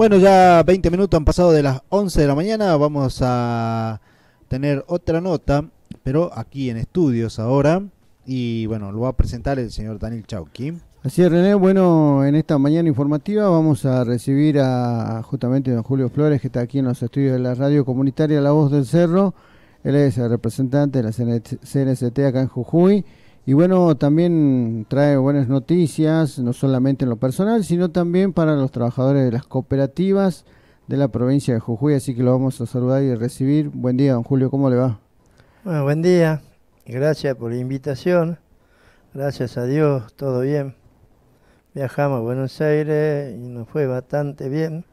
Bueno, ya 20 minutos han pasado de las 11 de la mañana. Vamos a tener otra nota, pero aquí en estudios ahora. Y bueno, lo va a presentar el señor Daniel Chauqui. Así es, René. Bueno, en esta mañana informativa vamos a recibir a justamente don Julio Flores, que está aquí en los estudios de la radio comunitaria La Voz del Cerro. Él es el representante de la CNST acá en Jujuy y bueno, también trae buenas noticias, no solamente en lo personal, sino también para los trabajadores de las cooperativas de la provincia de Jujuy, así que lo vamos a saludar y recibir. Buen día, don Julio, ¿cómo le va? Bueno, buen día, gracias por la invitación, gracias a Dios, todo bien. Viajamos a Buenos Aires y nos fue bastante bien,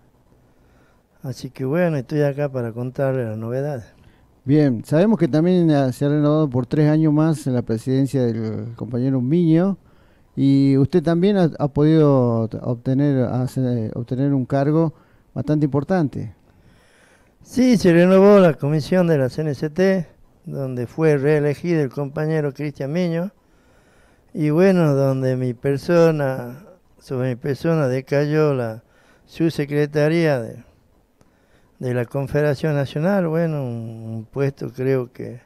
así que bueno, estoy acá para contarle las novedades. Bien, sabemos que también eh, se ha renovado por tres años más la presidencia del compañero Miño y usted también ha, podido obtener, obtener un cargo bastante importante. Sí, se renovó la comisión de la CNCT, donde fue reelegido el compañero Cristian Miño, y bueno, donde mi persona, sobre mi persona decayó la subsecretaría de de la Confederación Nacional, bueno, un, puesto creo que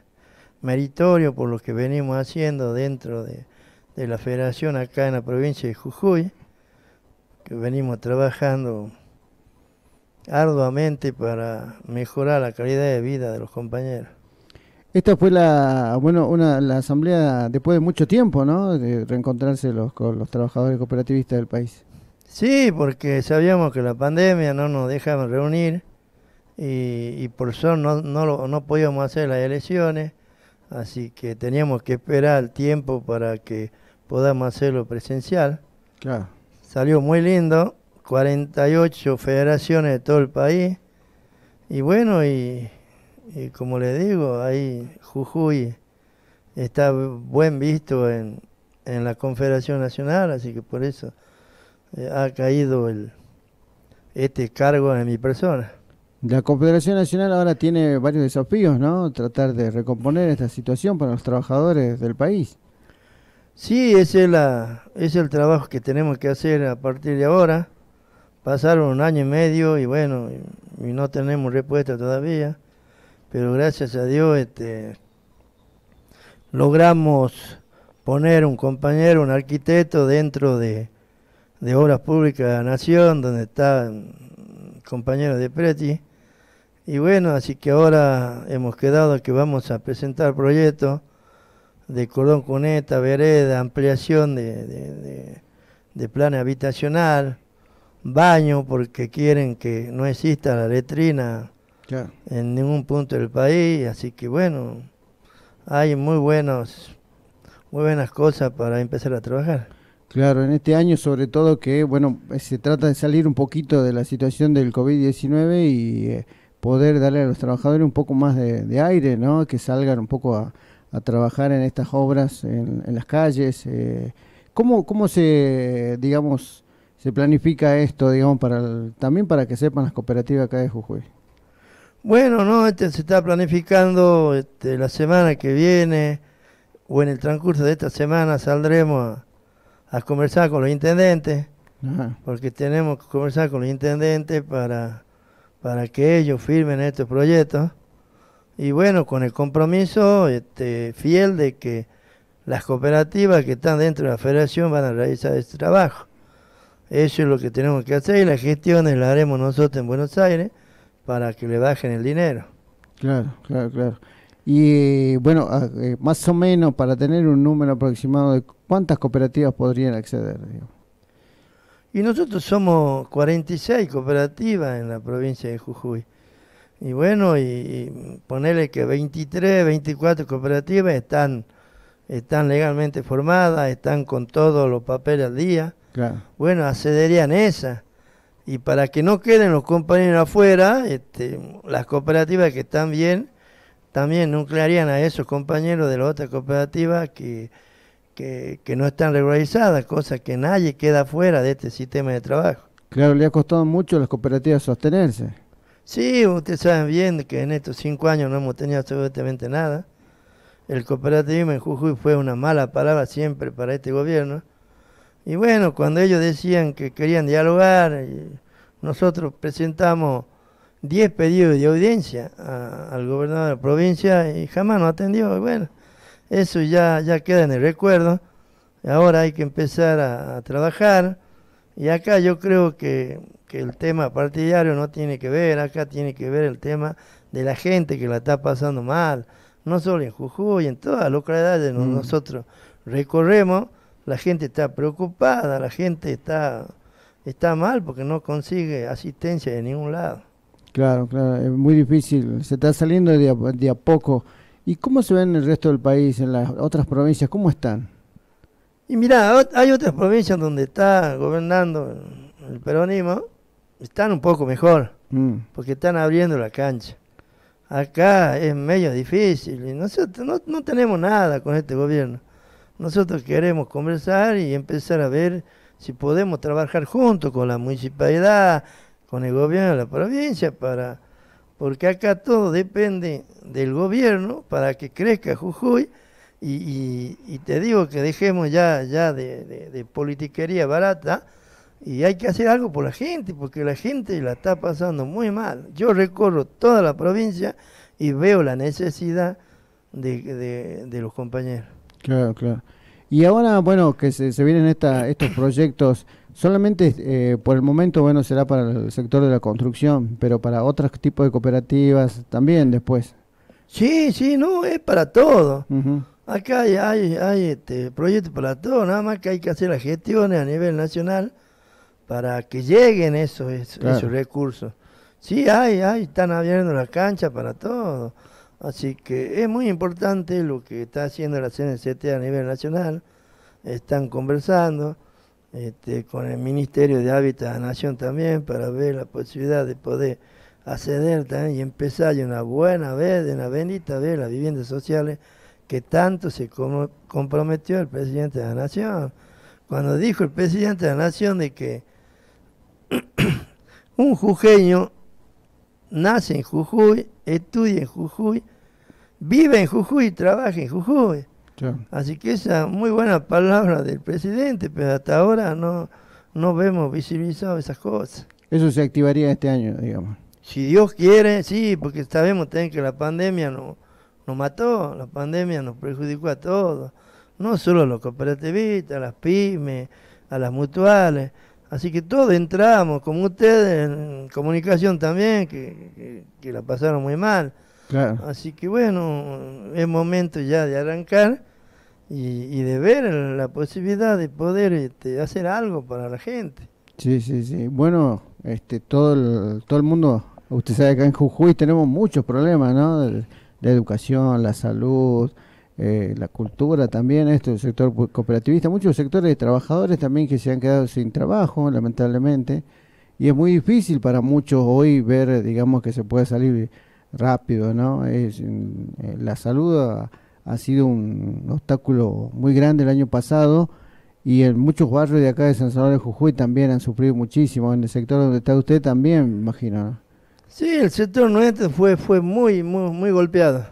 meritorio por lo que venimos haciendo dentro de, la federación acá en la provincia de Jujuy, que venimos trabajando arduamente para mejorar la calidad de vida de los compañeros. Esta fue la, bueno, una, la asamblea después de mucho tiempo, ¿no? De reencontrarse los, con los trabajadores cooperativistas del país. Sí, porque sabíamos que la pandemia no nos dejaba reunir y, por eso no, no, no podíamos hacer las elecciones, así que teníamos que esperar el tiempo para que podamos hacerlo presencial. Claro. Salió muy lindo, 48 federaciones de todo el país, y bueno, y, como les digo, ahí Jujuy está buen visto en, la Confederación Nacional, así que por eso eh, ha caído el, este cargo en mi persona. La Confederación Nacional ahora tiene varios desafíos, ¿no? Tratar de recomponer esta situación para los trabajadores del país. Sí, ese es, la, el trabajo que tenemos que hacer a partir de ahora. Pasaron un año y medio y bueno, y, no tenemos respuesta todavía, pero gracias a Dios este, logramos poner un compañero, un arquitecto dentro de, Obras Públicas de la Nación, donde está compañero de Preti, y bueno, así que ahora hemos quedado que vamos a presentar proyectos de cordón cuneta, vereda, ampliación de, plan habitacional, baño, porque quieren que no exista la letrina en ningún punto del país. Así que bueno, hay muy buenos, muy buenas cosas para empezar a trabajar. Claro, en este año sobre todo que, bueno, eh, se trata de salir un poquito de la situación del COVID-19 y... Eh, poder darle a los trabajadores un poco más de, aire, ¿no? que salgan un poco a, trabajar en estas obras en, las calles. Eh. ¿Cómo, ¿Cómo se, digamos, se planifica esto, digamos, para también para que sepan las cooperativas acá de Jujuy? Bueno, no, este, se está planificando este, la semana que viene o en el transcurso de esta semana saldremos a, conversar con los intendentes, porque tenemos que conversar con los intendentes para para que ellos firmen estos proyectos. Y bueno, con el compromiso este, fiel de que las cooperativas que están dentro de la federación van a realizar este trabajo. Eso es lo que tenemos que hacer y las gestiones las haremos nosotros en Buenos Aires para que le bajen el dinero. Claro, claro, claro. Y bueno, ah, eh, más o menos para tener un número aproximado de cuántas cooperativas podrían acceder. Y nosotros somos 46 cooperativas en la provincia de Jujuy. Y bueno, y, ponerle que 23, 24 cooperativas están, están legalmente formadas, están con todos los papeles al día. Bueno, accederían esas. Y para que no queden los compañeros afuera, este, las cooperativas que están bien, también nuclearían a esos compañeros de la otra cooperativa que que, no están regularizadas, cosa que nadie queda fuera de este sistema de trabajo. Claro, le ha costado mucho a las cooperativas sostenerse. Sí, ustedes saben bien que en estos cinco años no hemos tenido absolutamente nada. El cooperativismo en Jujuy fue una mala palabra siempre para este gobierno. Y bueno, cuando ellos decían que querían dialogar, eh, nosotros presentamos 10 pedidos de audiencia al gobernador de la provincia y jamás nos atendió. bueno, eso ya, ya queda en el recuerdo. Ahora hay que empezar a, trabajar. Y acá yo creo que, el tema partidario no tiene que ver, acá tiene que ver el tema de la gente que la está pasando mal, no solo en Jujuy, en todas las localidades mm. nosotros recorremos, la gente está preocupada, la gente está, está mal porque no consigue asistencia de ningún lado. Claro, claro, es muy difícil, se está saliendo de a, de a poco ¿Y cómo se ve en el resto del país, en las otras provincias? ¿Cómo están? Y mirá, hay otras provincias donde está gobernando el peronismo, están un poco mejor, mm. porque están abriendo la cancha. Acá es medio difícil y nosotros no, no tenemos nada con este gobierno. Nosotros queremos conversar y empezar a ver si podemos trabajar juntos con la municipalidad, con el gobierno de la provincia para porque acá todo depende del gobierno para que crezca Jujuy y, te digo que dejemos ya, ya de, politiquería barata y hay que hacer algo por la gente, porque la gente la está pasando muy mal. Yo recorro toda la provincia y veo la necesidad de, los compañeros. Claro, claro. Y ahora, bueno, que se, vienen estos proyectos Solamente eh, por el momento, bueno, será para el sector de la construcción, pero para otros tipos de cooperativas también después. Sí, sí, no, es para todo. Acá hay, hay, este proyectos para todo, nada más que hay que hacer las gestiones a nivel nacional para que lleguen esos, recursos. Sí, hay, hay, están abriendo las canchas para todo. Así que es muy importante lo que está haciendo la CNCT a nivel nacional. Están conversando. Este, con el Ministerio de Hábitat de la Nación también para ver la posibilidad de poder acceder también y empezar de una buena vez, de una bendita vez, las viviendas sociales que tanto se comprometió el presidente de la Nación. Cuando dijo el presidente de la Nación de que un jujeño nace en Jujuy, estudia en Jujuy, vive en Jujuy y trabaja en Jujuy. Así que esa muy buena palabra del presidente, pero hasta ahora no, no vemos visibilizado esas cosas. Eso se activaría este año, digamos. Si Dios quiere, sí, porque sabemos también que la pandemia nos mató, la pandemia nos perjudicó a todos, no solo a los cooperativistas, a las pymes, a las mutuales. Así que todos entramos, como ustedes, en comunicación también, que, que, que la pasaron muy mal. Así que bueno, es momento ya de arrancar y, de ver la posibilidad de poder este, hacer algo para la gente. Sí, sí, sí. Bueno, este, todo, el, todo el mundo, usted sabe que acá en Jujuy tenemos muchos problemas, ¿no? De, la educación, la salud, eh, la cultura también, esto, el sector cooperativista, muchos sectores de trabajadores también que se han quedado sin trabajo, lamentablemente. Y es muy difícil para muchos hoy ver, digamos, que se puede salir rápido, ¿no? Es, mm, eh, la salud ha sido un obstáculo muy grande el año pasado y en muchos barrios de acá de San Salvador de Jujuy también han sufrido muchísimo. En el sector donde está usted también, imagino. Sí, el sector nuestro fue, fue muy, muy, muy golpeado.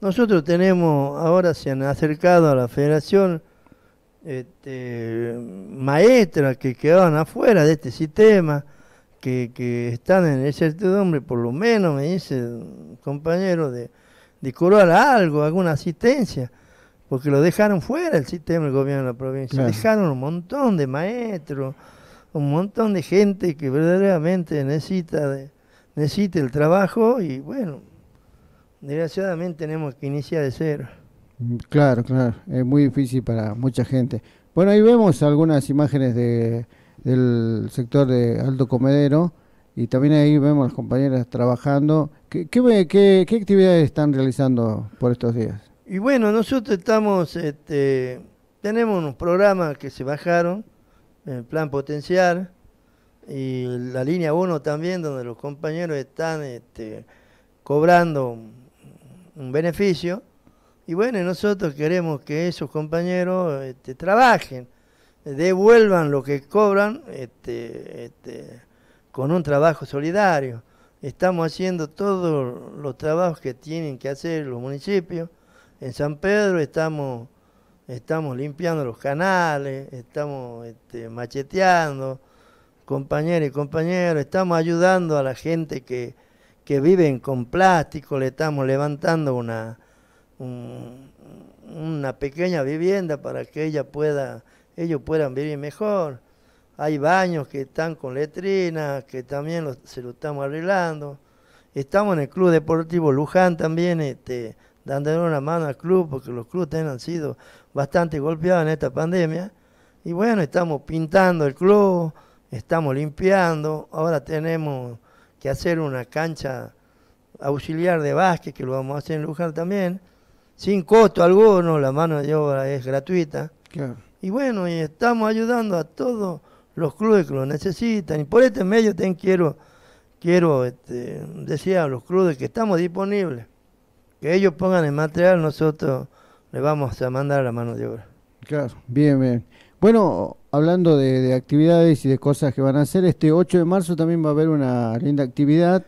Nosotros tenemos, ahora se han acercado a la federación este, maestras que quedaban afuera de este sistema, que, están en ese certidumbre, por lo menos, me dice un compañero, de de cobrar algo, alguna asistencia, porque lo dejaron fuera el sistema del gobierno de la provincia. Dejaron un montón de maestros, un montón de gente que verdaderamente necesita, de, necesita el trabajo y bueno, desgraciadamente tenemos que iniciar de cero. Mm, claro, claro, es muy difícil para mucha gente. Bueno, ahí vemos algunas imágenes de, del sector de Alto Comedero, y también ahí vemos a las compañeras trabajando. ¿Qué, qué, qué, actividades están realizando por estos días? Y bueno, nosotros estamos, este, tenemos unos programas que se bajaron, el plan potencial y la línea 1 también, donde los compañeros están este, cobrando un beneficio. Y bueno, nosotros queremos que esos compañeros este, trabajen, devuelvan lo que cobran este, este, con un trabajo solidario. Estamos haciendo todos los trabajos que tienen que hacer los municipios. En San Pedro estamos, estamos limpiando los canales, estamos este, macheteando, compañeros y compañeras, estamos ayudando a la gente que, que viven con plástico, le estamos levantando una, una pequeña vivienda para que ella pueda, ellos puedan vivir mejor hay baños que están con letrinas, que también se lo estamos arreglando. Estamos en el Club Deportivo Luján también, este, dándole una mano al club, porque los clubes han sido bastante golpeados en esta pandemia. Y bueno, estamos pintando el club, estamos limpiando, ahora tenemos que hacer una cancha auxiliar de básquet, que lo vamos a hacer en Luján también, sin costo alguno, la mano de obra es gratuita. Y bueno, y estamos ayudando a todos, los clubes que lo necesitan. Y por este medio también quiero, quiero este, decir a los clubes que estamos disponibles, que ellos pongan el material, nosotros le vamos a mandar la mano de obra. Claro, bien, bien. Bueno, hablando de, actividades y de cosas que van a hacer, este 8 de marzo también va a haber una linda actividad.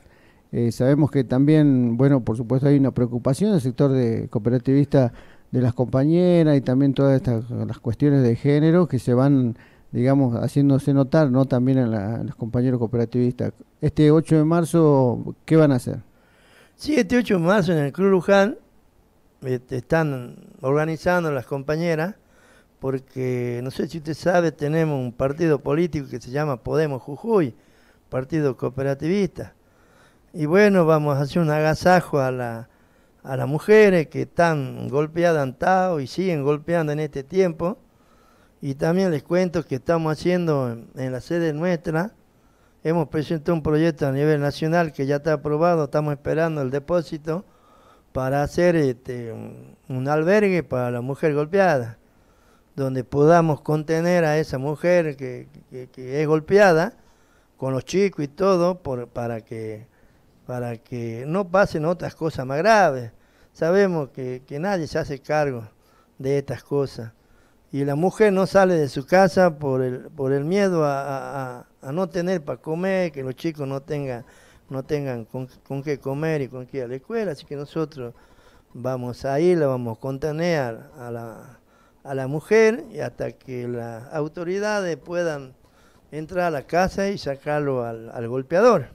Eh, sabemos que también, bueno, por supuesto hay una preocupación del sector de cooperativista de las compañeras y también todas estas las cuestiones de género que se van digamos, haciéndose notar, ¿no? También a, la, los compañeros cooperativistas. Este 8 de marzo, ¿qué van a hacer? Sí, este 8 de marzo en el Club Luján este, están organizando las compañeras, porque no sé si usted sabe, tenemos un partido político que se llama Podemos Jujuy, partido cooperativista. Y bueno, vamos a hacer un agasajo a, a las mujeres que están golpeadas en y siguen golpeando en este tiempo y también les cuento que estamos haciendo en, la sede nuestra, hemos presentado un proyecto a nivel nacional que ya está aprobado, estamos esperando el depósito para hacer este, un, albergue para la mujer golpeada, donde podamos contener a esa mujer que, es golpeada con los chicos y todo para, que, para que no pasen otras cosas más graves. Sabemos que nadie se hace cargo de estas cosas y la mujer no sale de su casa por el, por el miedo a, no tener para comer, que los chicos no tengan, no tengan con, qué comer y con qué ir a la escuela, así que nosotros vamos a ir, la vamos a contener a la, mujer y hasta que las autoridades puedan entrar a la casa y sacarlo al, golpeador.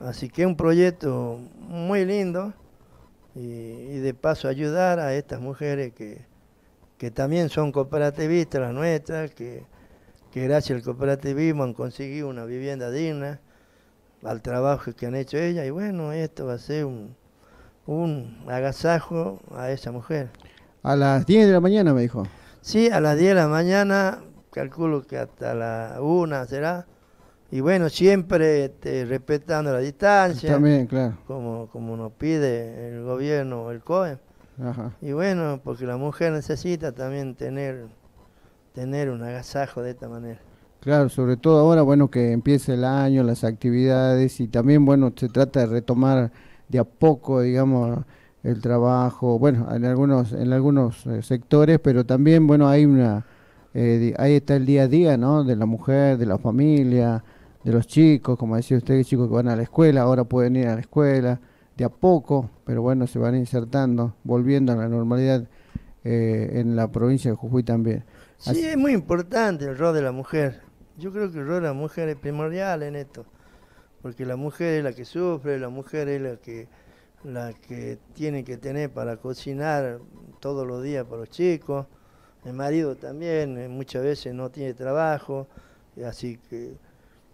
Así que es un proyecto muy lindo y de paso ayudar a estas mujeres que, que también son cooperativistas las nuestras, que, gracias al cooperativismo han conseguido una vivienda digna, al trabajo que han hecho ellas, y bueno, esto va a ser un, un agasajo a esa mujer. A las 10 de la mañana, me dijo. Sí, a las 10 de la mañana, calculo que hasta la 1 será. Y bueno, siempre este, respetando la distancia. También, claro. Como, como nos pide el gobierno, el COE. Y bueno, porque la mujer necesita también tener, tener un agasajo de esta manera. Claro, sobre todo ahora, bueno, que empiece el año, las actividades y también, bueno, se trata de retomar de a poco, digamos, el trabajo, bueno, en algunos, en algunos eh, sectores, pero también, bueno, hay una, eh, ahí está el día a día, ¿no? De la mujer, de la familia, de los chicos, como decía usted, chicos que van a la escuela, ahora pueden ir a la escuela, de a poco, pero bueno, se van insertando, volviendo a la normalidad eh, en la provincia de Jujuy también. Sí, es muy importante el rol de la mujer. Yo creo que el rol de la mujer es primordial en esto, porque la mujer es la que sufre, la mujer es la que la que tiene que tener para cocinar todos los días para los chicos. El marido también eh, muchas veces no tiene trabajo, así que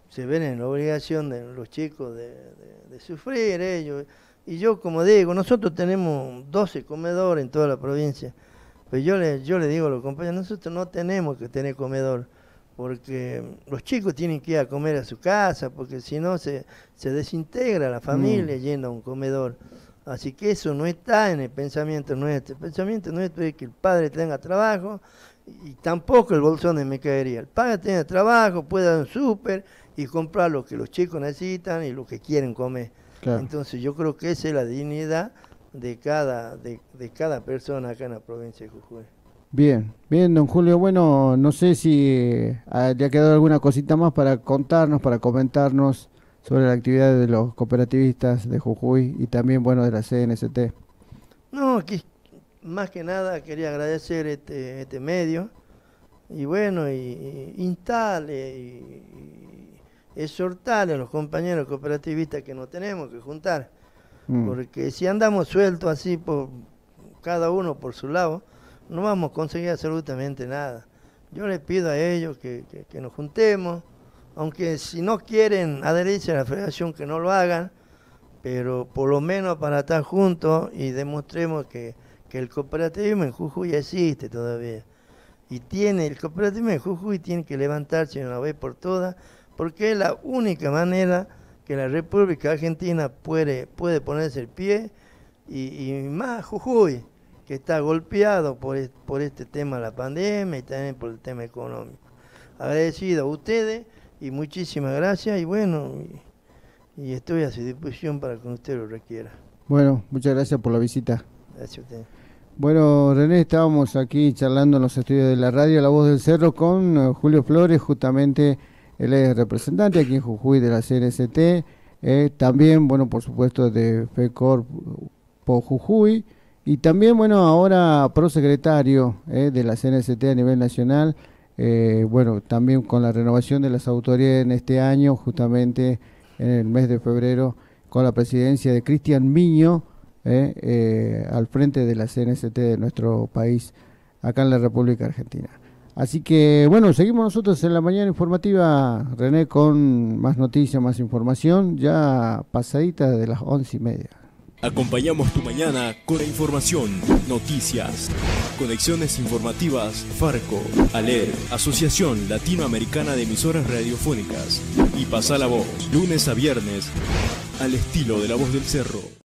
se ven en la obligación de los chicos de, sufrir ellos. Y yo, como digo, nosotros tenemos 12 comedores en toda la provincia. pues yo le, yo le digo a los compañeros, nosotros no tenemos que tener comedor, porque los chicos tienen que ir a comer a su casa, porque si no se, se desintegra la familia mm. yendo a un comedor. Así que eso no está en el pensamiento nuestro. El pensamiento nuestro es que el padre tenga trabajo y tampoco el bolsón de caería El padre tenga trabajo, pueda dar un súper y comprar lo que los chicos necesitan y lo que quieren comer. Entonces yo creo que esa es la dignidad de cada, de, cada persona acá en la provincia de Jujuy. Bien, bien, don Julio. Bueno, no sé si le eh, ha quedado alguna cosita más para contarnos, para comentarnos sobre la actividad de los cooperativistas de Jujuy y también, bueno, de la CNST. No, más que nada quería agradecer este, este medio y bueno, y, instale y exhortar a los compañeros cooperativistas que nos tenemos que juntar, mm. porque si andamos sueltos así, por cada uno por su lado, no vamos a conseguir absolutamente nada. Yo les pido a ellos que, nos juntemos, aunque si no quieren adherirse a la federación, que no lo hagan, pero por lo menos para estar juntos y demostremos que, que el cooperativismo en Jujuy existe todavía. Y tiene, el cooperativismo en Jujuy tiene que levantarse una vez por todas porque es la única manera que la República Argentina puede, puede ponerse el pie y, más Jujuy, que está golpeado por, este tema de la pandemia y también por el tema económico. Agradecido a ustedes y muchísimas gracias y bueno, y, estoy a su disposición para que usted lo requiera. Bueno, muchas gracias por la visita. Gracias a usted. Bueno, René, estábamos aquí charlando en los estudios de la radio La Voz del Cerro con eh, Julio Flores, justamente él es representante aquí en Jujuy de la CNCT, eh, también, bueno, por supuesto, de FECOR por Jujuy, y también, bueno, ahora prosecretario eh, de la CNCT a nivel nacional. Eh, bueno, también con la renovación de las autoridades en este año, justamente en el mes de febrero, con la presidencia de Cristian Miño al frente de la CNCT de nuestro país, acá en la República Argentina. Así que bueno, seguimos nosotros en la mañana informativa, René, con más noticias, más información, ya pasadita de las once y media. Acompañamos tu mañana con la información, noticias, conexiones informativas, Farco, ALER, Asociación Latinoamericana de Emisoras Radiofónicas y Pasa la Voz, lunes a viernes, al estilo de la voz del cerro.